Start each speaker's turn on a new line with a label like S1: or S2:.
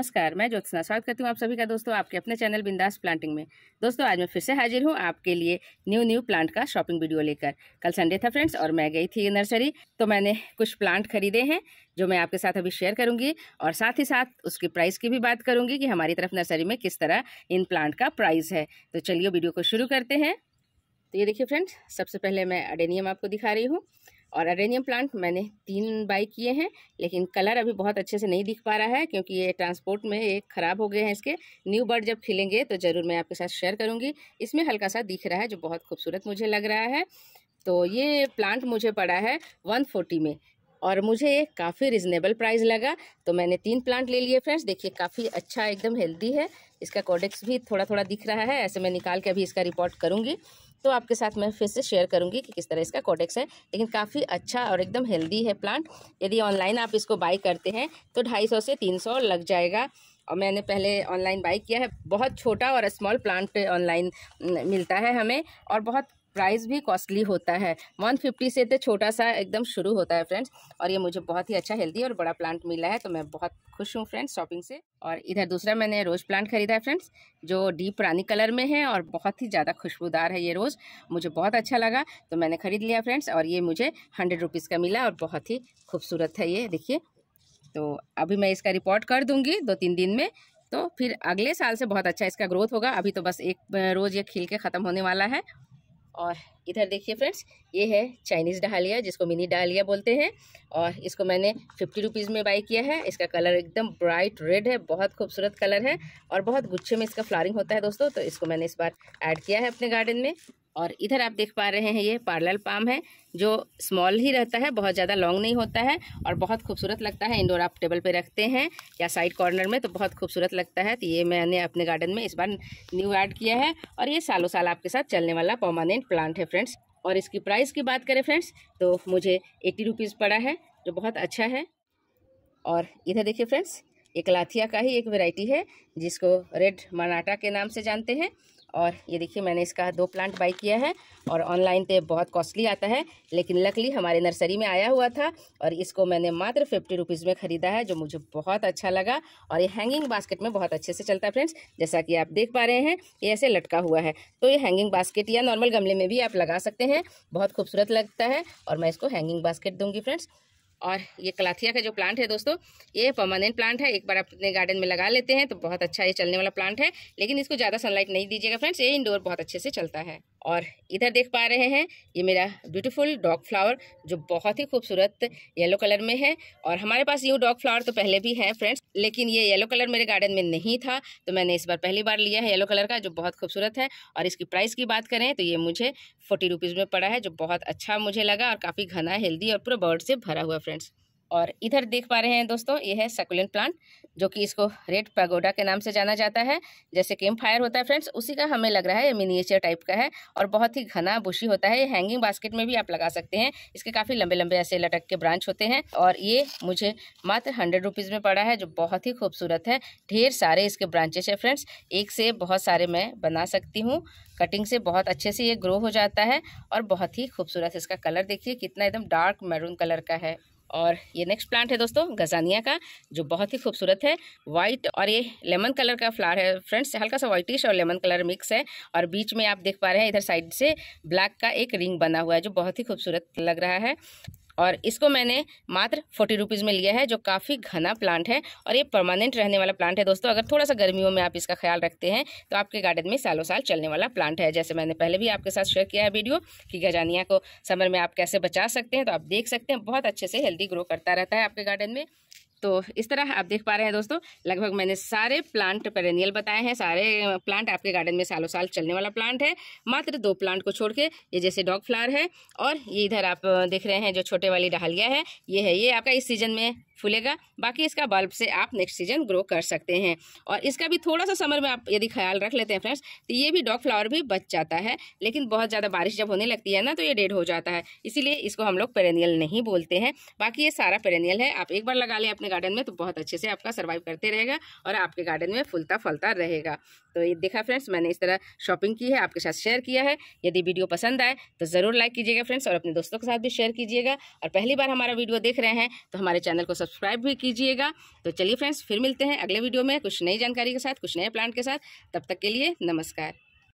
S1: नमस्कार मैं ज्योत्सना स्वागत करती हूँ आप सभी का दोस्तों आपके अपने चैनल बिंदास प्लांटिंग में दोस्तों आज मैं फिर से हाजिर हूँ आपके लिए न्यू न्यू प्लांट का शॉपिंग वीडियो लेकर कल संडे था फ्रेंड्स और मैं गई थी नर्सरी तो मैंने कुछ प्लांट खरीदे हैं जो मैं आपके साथ अभी शेयर करूंगी और साथ ही साथ उसके प्राइस की भी बात करूँगी कि हमारी तरफ नर्सरी में किस तरह इन प्लांट का प्राइस है तो चलिए वीडियो को शुरू करते हैं तो ये देखिए फ्रेंड्स सबसे पहले मैं अडेनियम आपको दिखा रही हूँ और अरेनियम प्लांट मैंने तीन बाई किए हैं लेकिन कलर अभी बहुत अच्छे से नहीं दिख पा रहा है क्योंकि ये ट्रांसपोर्ट में एक ख़राब हो गए हैं इसके न्यू बर्ड जब खिलेंगे तो ज़रूर मैं आपके साथ शेयर करूँगी इसमें हल्का सा दिख रहा है जो बहुत खूबसूरत मुझे लग रहा है तो ये प्लांट मुझे पड़ा है वन फोर्टी में और मुझे ये काफ़ी रिजनेबल प्राइस लगा तो मैंने तीन प्लांट ले लिए फ्रेंड्स देखिए काफ़ी अच्छा एकदम हेल्दी है इसका कॉडेक्स भी थोड़ा थोड़ा दिख रहा है ऐसे मैं निकाल के अभी इसका रिपोर्ट करूँगी तो आपके साथ मैं फिर से शेयर करूँगी कि किस तरह इसका कोडेक्स है लेकिन काफ़ी अच्छा और एकदम हेल्दी है प्लांट यदि ऑनलाइन आप इसको बाई करते हैं तो ढाई सौ से तीन सौ लग जाएगा और मैंने पहले ऑनलाइन बाई किया है बहुत छोटा और स्मॉल प्लांट ऑनलाइन मिलता है हमें और बहुत प्राइस भी कॉस्टली होता है 150 से तो छोटा सा एकदम शुरू होता है फ्रेंड्स और ये मुझे बहुत ही अच्छा हेल्दी और बड़ा प्लांट मिला है तो मैं बहुत खुश हूँ फ्रेंड्स शॉपिंग से और इधर दूसरा मैंने रोज़ प्लांट खरीदा है फ्रेंड्स जो डीप रानी कलर में है और बहुत ही ज़्यादा खुशबूदार है ये रोज़ मुझे बहुत अच्छा लगा तो मैंने ख़रीद लिया फ्रेंड्स और ये मुझे हंड्रेड रुपीज़ का मिला और बहुत ही खूबसूरत है ये देखिए तो अभी मैं इसका रिपोर्ट कर दूँगी दो तीन दिन में तो फिर अगले साल से बहुत अच्छा इसका ग्रोथ होगा अभी तो बस एक रोज़ ये खिल के ख़त्म होने वाला है और इधर देखिए फ्रेंड्स ये है चाइनीज़ डालिया जिसको मिनी डालिया बोलते हैं और इसको मैंने फिफ्टी रुपीज़ में बाई किया है इसका कलर एकदम ब्राइट रेड है बहुत खूबसूरत कलर है और बहुत गुच्छे में इसका फ्लारिंग होता है दोस्तों तो इसको मैंने इस बार ऐड किया है अपने गार्डन में और इधर आप देख पा रहे हैं ये पार्लर पाम है जो स्मॉल ही रहता है बहुत ज़्यादा लॉन्ग नहीं होता है और बहुत खूबसूरत लगता है इंडोर आप टेबल पे रखते हैं या साइड कॉर्नर में तो बहुत खूबसूरत लगता है तो ये मैंने अपने गार्डन में इस बार न्यू ऐड किया है और ये सालों साल आपके साथ चलने वाला परमानेंट प्लांट है फ्रेंड्स और इसकी प्राइस की बात करें फ्रेंड्स तो मुझे एट्टी रुपीज़ पड़ा है जो बहुत अच्छा है और इधर देखिए फ्रेंड्स एक लाथिया का ही एक वेराइटी है जिसको रेड मनाटा के नाम से जानते हैं और ये देखिए मैंने इसका दो प्लांट बाई किया है और ऑनलाइन पे बहुत कॉस्टली आता है लेकिन लकली हमारे नर्सरी में आया हुआ था और इसको मैंने मात्र फिफ्टी रुपीज़ में ख़रीदा है जो मुझे बहुत अच्छा लगा और ये हैंगिंग बास्केट में बहुत अच्छे से चलता है फ्रेंड्स जैसा कि आप देख पा रहे हैं ये ऐसे लटका हुआ है तो ये हैंगिंग बास्केट या नॉर्मल गमले में भी आप लगा सकते हैं बहुत खूबसूरत लगता है और मैं इसको हैंगिंग बास्केट दूँगी फ्रेंड्स और ये कलाथिया का जो प्लांट है दोस्तों ये परमानेंट प्लांट है एक बार अपने गार्डन में लगा लेते हैं तो बहुत अच्छा ये चलने वाला प्लांट है लेकिन इसको ज़्यादा सनलाइट नहीं दीजिएगा फ्रेंड्स ये इंडोर बहुत अच्छे से चलता है और इधर देख पा रहे हैं ये मेरा ब्यूटीफुल डॉग फ्लावर जो बहुत ही खूबसूरत येलो कलर में है और हमारे पास ये डॉग फ्लावर तो पहले भी है फ्रेंड्स लेकिन ये येलो कलर मेरे गार्डन में नहीं था तो मैंने इस बार पहली बार लिया है येलो कलर का जो बहुत खूबसूरत है और इसकी प्राइस की बात करें तो ये मुझे फोर्टी रुपीज़ में पड़ा है जो बहुत अच्छा मुझे लगा और काफ़ी घना हेल्दी और पूरा बर्ड से भरा हुआ फ्रेंड्स और इधर देख पा रहे हैं दोस्तों ये है सकुलेंट प्लांट जो कि इसको रेड पैगोडा के नाम से जाना जाता है जैसे कैम्प फायर होता है फ्रेंड्स उसी का हमें लग रहा है ये मिनिएचर टाइप का है और बहुत ही घना बुशी होता है ये हैंगिंग बास्केट में भी आप लगा सकते हैं इसके काफ़ी लंबे लंबे ऐसे लटक के ब्रांच होते हैं और ये मुझे मात्र हंड्रेड रुपीज़ में पड़ा है जो बहुत ही खूबसूरत है ढेर सारे इसके ब्रांचेस है फ्रेंड्स एक से बहुत सारे मैं बना सकती हूँ कटिंग से बहुत अच्छे से ये ग्रो हो जाता है और बहुत ही खूबसूरत इसका कलर देखिए कितना एकदम डार्क मैरून कलर का है और ये नेक्स्ट प्लांट है दोस्तों गजानिया का जो बहुत ही खूबसूरत है वाइट और ये लेमन कलर का फ्लावर है फ्रेंड्स हल्का सा वाइटिश और लेमन कलर मिक्स है और बीच में आप देख पा रहे हैं इधर साइड से ब्लैक का एक रिंग बना हुआ है जो बहुत ही खूबसूरत लग रहा है और इसको मैंने मात्र फोर्टी रुपीज़ में लिया है जो काफ़ी घना प्लांट है और ये परमानेंट रहने वाला प्लांट है दोस्तों अगर थोड़ा सा गर्मियों में आप इसका ख्याल रखते हैं तो आपके गार्डन में सालों साल चलने वाला प्लांट है जैसे मैंने पहले भी आपके साथ शेयर किया है वीडियो कि गजानिया को समर में आप कैसे बचा सकते हैं तो आप देख सकते हैं बहुत अच्छे से हेल्दी ग्रो करता रहता है आपके गार्डन में तो इस तरह आप देख पा रहे हैं दोस्तों लगभग मैंने सारे प्लांट पेरेनियल बताए हैं सारे प्लांट आपके गार्डन में सालों साल चलने वाला प्लांट है मात्र दो प्लांट को छोड़ के ये जैसे डॉग फ्लावर है और ये इधर आप देख रहे हैं जो छोटे वाली डहलिया है ये है ये आपका इस सीजन में फूलेगा बाकी इसका बल्ब से आप नेक्स्ट सीजन ग्रो कर सकते हैं और इसका भी थोड़ा सा समर में आप यदि ख्याल रख लेते हैं फ्रेंड्स तो ये भी डॉग फ्लावर भी बच जाता है लेकिन बहुत ज़्यादा बारिश जब होने लगती है ना तो ये डेड हो जाता है इसीलिए इसको हम लोग पेरेनियल नहीं बोलते हैं बाकी ये सारा पेरेनियल है आप एक बार लगा लें अपने गार्डन में तो बहुत अच्छे से आपका सर्वाइव करते रहेगा और आपके गार्डन में फूलता फलता रहेगा तो ये देखा फ्रेंड्स मैंने इस तरह शॉपिंग की है आपके साथ शेयर किया है यदि वीडियो पसंद आए तो ज़रूर लाइक कीजिएगा फ्रेंड्स और अपने दोस्तों के साथ भी शेयर कीजिएगा और पहली बार हमारा वीडियो देख रहे हैं तो हमारे चैनल को सब्सक्राइब सब्सक्राइब भी कीजिएगा तो चलिए फ्रेंड्स फिर मिलते हैं अगले वीडियो में कुछ नई जानकारी के साथ कुछ नए प्लांट के साथ तब तक के लिए नमस्कार